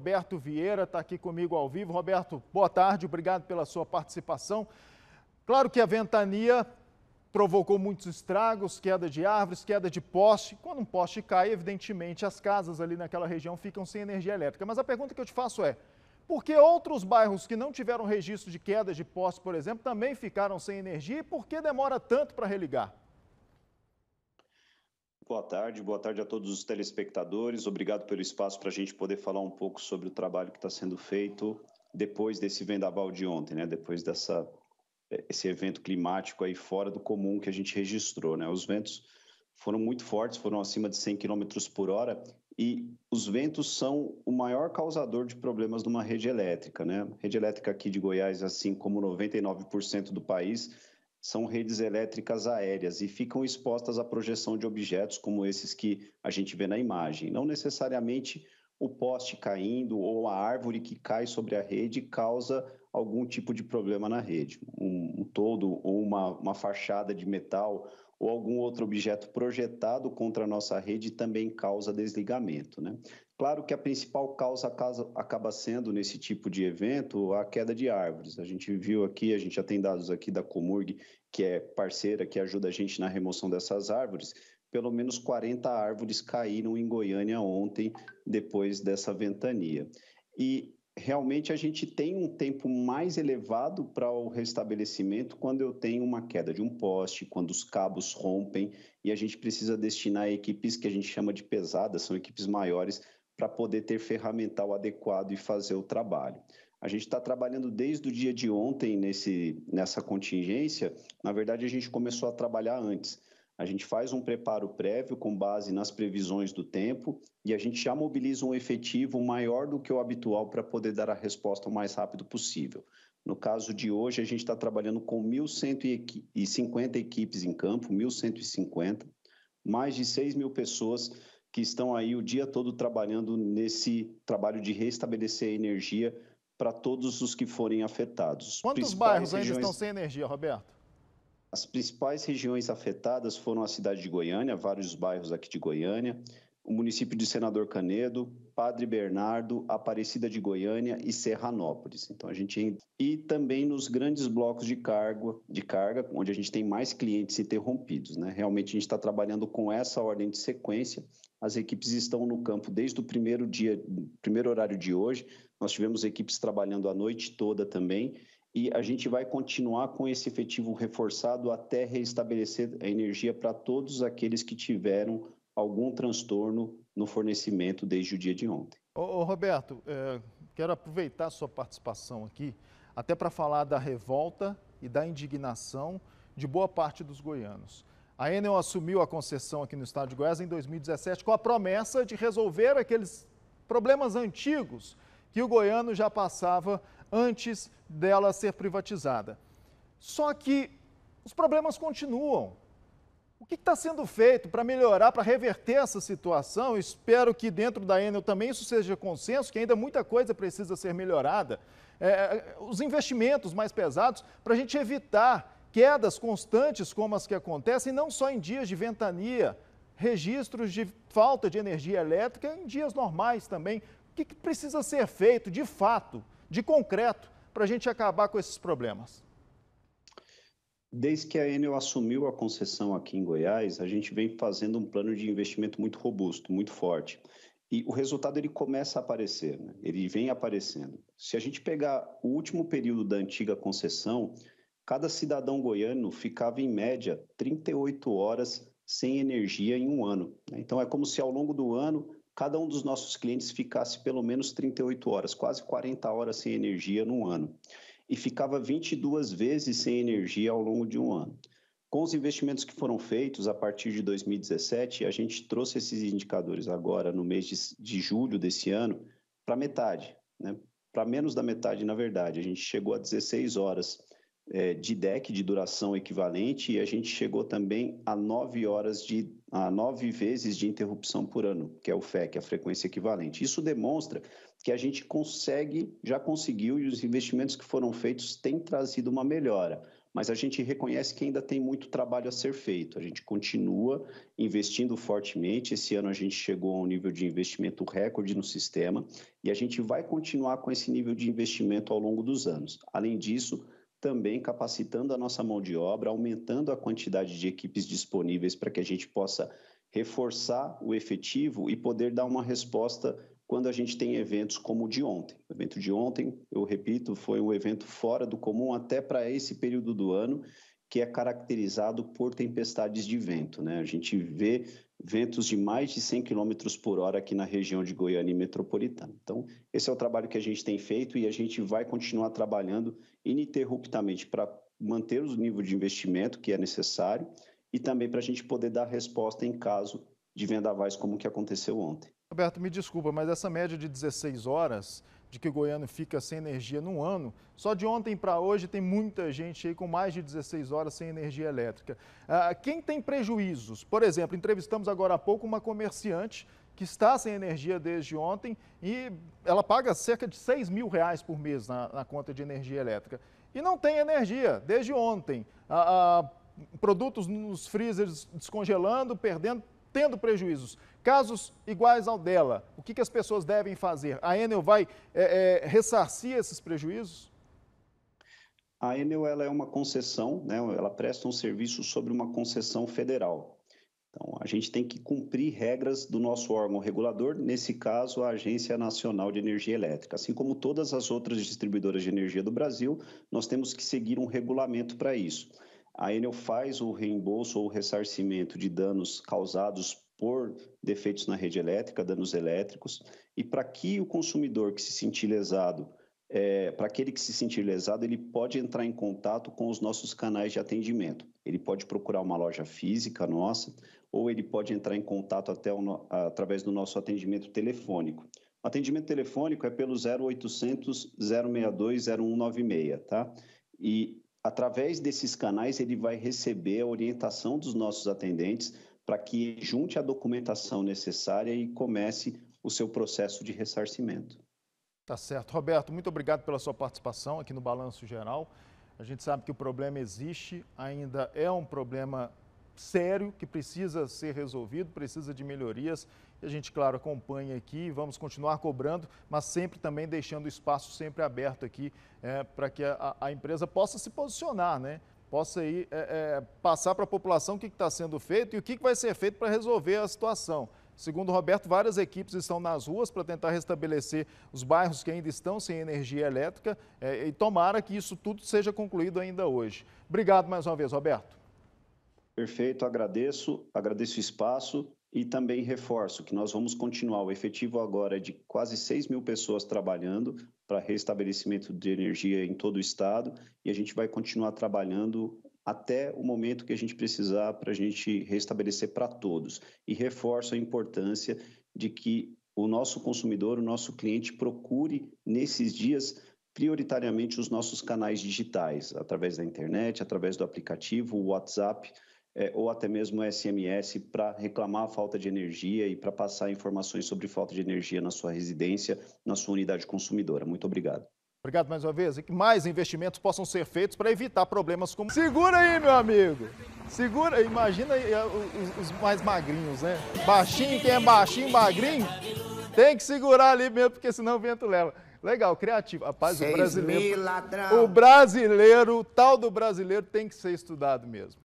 Roberto Vieira está aqui comigo ao vivo. Roberto, boa tarde, obrigado pela sua participação. Claro que a ventania provocou muitos estragos, queda de árvores, queda de poste. Quando um poste cai, evidentemente, as casas ali naquela região ficam sem energia elétrica. Mas a pergunta que eu te faço é, por que outros bairros que não tiveram registro de quedas de poste, por exemplo, também ficaram sem energia e por que demora tanto para religar? boa tarde, boa tarde a todos os telespectadores. Obrigado pelo espaço para a gente poder falar um pouco sobre o trabalho que está sendo feito depois desse vendaval de ontem, né? Depois dessa é, esse evento climático aí fora do comum que a gente registrou, né? Os ventos foram muito fortes, foram acima de 100 km por hora, e os ventos são o maior causador de problemas numa rede elétrica. Né? A rede elétrica aqui de Goiás, assim como 99% do país, são redes elétricas aéreas e ficam expostas à projeção de objetos como esses que a gente vê na imagem. Não necessariamente o poste caindo ou a árvore que cai sobre a rede causa algum tipo de problema na rede, um, um todo ou uma, uma fachada de metal ou algum outro objeto projetado contra a nossa rede também causa desligamento. Né? Claro que a principal causa acaba sendo, nesse tipo de evento, a queda de árvores. A gente viu aqui, a gente já tem dados aqui da Comurg, que é parceira, que ajuda a gente na remoção dessas árvores. Pelo menos 40 árvores caíram em Goiânia ontem, depois dessa ventania. E realmente a gente tem um tempo mais elevado para o restabelecimento quando eu tenho uma queda de um poste, quando os cabos rompem e a gente precisa destinar equipes que a gente chama de pesadas, são equipes maiores, para poder ter ferramental adequado e fazer o trabalho. A gente está trabalhando desde o dia de ontem nesse, nessa contingência, na verdade a gente começou a trabalhar antes a gente faz um preparo prévio com base nas previsões do tempo e a gente já mobiliza um efetivo maior do que o habitual para poder dar a resposta o mais rápido possível. No caso de hoje, a gente está trabalhando com 1.150 equipes em campo, 1.150, mais de 6 mil pessoas que estão aí o dia todo trabalhando nesse trabalho de restabelecer a energia para todos os que forem afetados. Quantos bairros ainda regiões... estão sem energia, Roberto? As principais regiões afetadas foram a cidade de Goiânia, vários bairros aqui de Goiânia, o município de Senador Canedo, Padre Bernardo, Aparecida de Goiânia e Serranópolis. Então a gente e também nos grandes blocos de carga, de carga, onde a gente tem mais clientes interrompidos, né? Realmente a gente está trabalhando com essa ordem de sequência. As equipes estão no campo desde o primeiro dia, primeiro horário de hoje. Nós tivemos equipes trabalhando a noite toda também e a gente vai continuar com esse efetivo reforçado até reestabelecer a energia para todos aqueles que tiveram algum transtorno no fornecimento desde o dia de ontem. Ô, ô Roberto, é, quero aproveitar a sua participação aqui, até para falar da revolta e da indignação de boa parte dos goianos. A Enel assumiu a concessão aqui no estado de Goiás em 2017 com a promessa de resolver aqueles problemas antigos que o goiano já passava antes dela ser privatizada. Só que os problemas continuam. O que está sendo feito para melhorar, para reverter essa situação? espero que dentro da Enel também isso seja consenso, que ainda muita coisa precisa ser melhorada. É, é, os investimentos mais pesados para a gente evitar quedas constantes como as que acontecem, não só em dias de ventania, registros de falta de energia elétrica, em dias normais também. O que, que precisa ser feito de fato? de concreto para a gente acabar com esses problemas? Desde que a Enel assumiu a concessão aqui em Goiás, a gente vem fazendo um plano de investimento muito robusto, muito forte. E o resultado ele começa a aparecer, né? ele vem aparecendo. Se a gente pegar o último período da antiga concessão, cada cidadão goiano ficava, em média, 38 horas sem energia em um ano. Né? Então, é como se ao longo do ano cada um dos nossos clientes ficasse pelo menos 38 horas, quase 40 horas sem energia no ano, e ficava 22 vezes sem energia ao longo de um ano. Com os investimentos que foram feitos a partir de 2017, a gente trouxe esses indicadores agora no mês de, de julho desse ano para metade, né? para menos da metade, na verdade. A gente chegou a 16 horas é, de deck de duração equivalente e a gente chegou também a nove horas de a nove vezes de interrupção por ano, que é o FEC, a frequência equivalente. Isso demonstra que a gente consegue, já conseguiu e os investimentos que foram feitos têm trazido uma melhora. Mas a gente reconhece que ainda tem muito trabalho a ser feito. A gente continua investindo fortemente. Esse ano a gente chegou a um nível de investimento recorde no sistema e a gente vai continuar com esse nível de investimento ao longo dos anos. Além disso, também capacitando a nossa mão de obra, aumentando a quantidade de equipes disponíveis para que a gente possa reforçar o efetivo e poder dar uma resposta quando a gente tem eventos como o de ontem. O evento de ontem, eu repito, foi um evento fora do comum até para esse período do ano, que é caracterizado por tempestades de vento. Né? A gente vê ventos de mais de 100 km por hora aqui na região de Goiânia metropolitana. Então, esse é o trabalho que a gente tem feito e a gente vai continuar trabalhando ininterruptamente para manter o nível de investimento que é necessário e também para a gente poder dar resposta em caso de vendavais como o que aconteceu ontem. Roberto, me desculpa, mas essa média de 16 horas de que o goiano fica sem energia no ano, só de ontem para hoje tem muita gente aí com mais de 16 horas sem energia elétrica. Ah, quem tem prejuízos? Por exemplo, entrevistamos agora há pouco uma comerciante que está sem energia desde ontem e ela paga cerca de 6 mil reais por mês na, na conta de energia elétrica. E não tem energia desde ontem. Ah, ah, produtos nos freezers descongelando, perdendo tendo prejuízos. Casos iguais ao dela, o que, que as pessoas devem fazer? A Enel vai é, é, ressarcir esses prejuízos? A Enel ela é uma concessão, né? ela presta um serviço sobre uma concessão federal. Então, a gente tem que cumprir regras do nosso órgão regulador, nesse caso, a Agência Nacional de Energia Elétrica. Assim como todas as outras distribuidoras de energia do Brasil, nós temos que seguir um regulamento para isso a Enel faz o reembolso ou ressarcimento de danos causados por defeitos na rede elétrica, danos elétricos, e para que o consumidor que se sentir lesado, é, para aquele que se sentir lesado, ele pode entrar em contato com os nossos canais de atendimento. Ele pode procurar uma loja física nossa, ou ele pode entrar em contato até o, através do nosso atendimento telefônico. O atendimento telefônico é pelo 0800 062 0196, tá? E Através desses canais, ele vai receber a orientação dos nossos atendentes para que junte a documentação necessária e comece o seu processo de ressarcimento. Tá certo. Roberto, muito obrigado pela sua participação aqui no Balanço Geral. A gente sabe que o problema existe, ainda é um problema sério que precisa ser resolvido, precisa de melhorias e a gente, claro, acompanha aqui, vamos continuar cobrando, mas sempre também deixando o espaço sempre aberto aqui é, para que a, a, empresa possa se posicionar, né? possa aí, é, é, passar para a população o que está sendo feito e o que, que vai ser feito para resolver a situação. Segundo Roberto, várias equipes estão nas ruas para tentar restabelecer os bairros que ainda estão sem energia elétrica é, e tomara que isso tudo seja concluído ainda hoje. Obrigado mais uma vez, Roberto. Perfeito, agradeço, agradeço o espaço e também reforço que nós vamos continuar o efetivo agora de quase 6 mil pessoas trabalhando para restabelecimento de energia em todo o estado e a gente vai continuar trabalhando até o momento que a gente precisar para a gente restabelecer para todos. E reforço a importância de que o nosso consumidor, o nosso cliente, procure nesses dias prioritariamente os nossos canais digitais, através da internet, através do aplicativo, o WhatsApp é, ou até mesmo SMS para reclamar a falta de energia e para passar informações sobre falta de energia na sua residência, na sua unidade consumidora. Muito obrigado. Obrigado mais uma vez e que mais investimentos possam ser feitos para evitar problemas como. Segura aí, meu amigo! Segura, imagina é, os, os mais magrinhos, né? Baixinho, quem é baixinho, magrinho, tem que segurar ali mesmo, porque senão o vento leva. Legal, criativo. Rapaz, o brasileiro. O brasileiro, o tal do brasileiro tem que ser estudado mesmo.